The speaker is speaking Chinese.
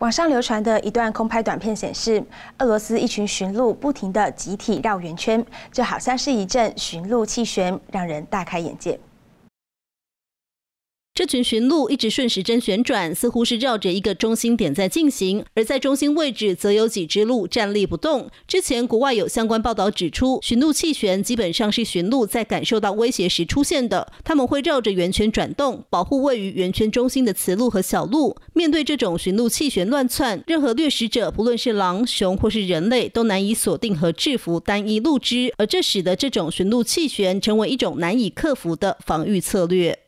网上流传的一段空拍短片显示，俄罗斯一群驯鹿不停地集体绕圆圈，就好像是一阵驯鹿气旋，让人大开眼界。这群驯鹿一直顺时针旋转，似乎是绕着一个中心点在进行。而在中心位置，则有几只鹿站立不动。之前国外有相关报道指出，驯鹿气旋基本上是驯鹿在感受到威胁时出现的。他们会绕着圆圈转动，保护位于圆圈中心的雌鹿和小鹿。面对这种驯鹿气旋乱窜，任何掠食者，不论是狼、熊或是人类，都难以锁定和制服单一鹿只。而这使得这种驯鹿气旋成为一种难以克服的防御策略。